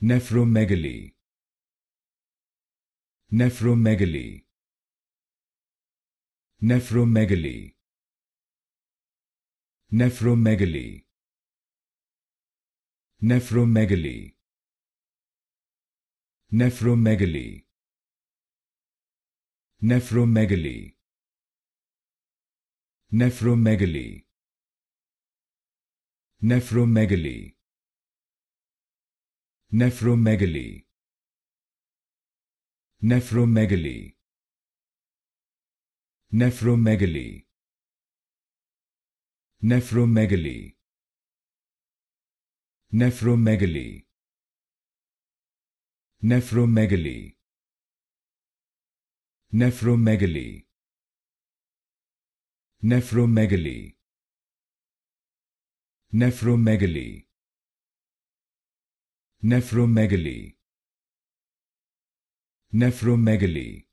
Nephromegaly. Nephromegaly. Nephromegaly. Nephromegaly. Nephromegaly. Nephromegaly. Nephromegaly. Nephromegaly. Nephromegaly nephromegaly nephromegaly nephromegaly nephromegaly nephromegaly nephromegaly nephromegaly nephromegaly nephromegaly Nephromegaly. Nephromegaly.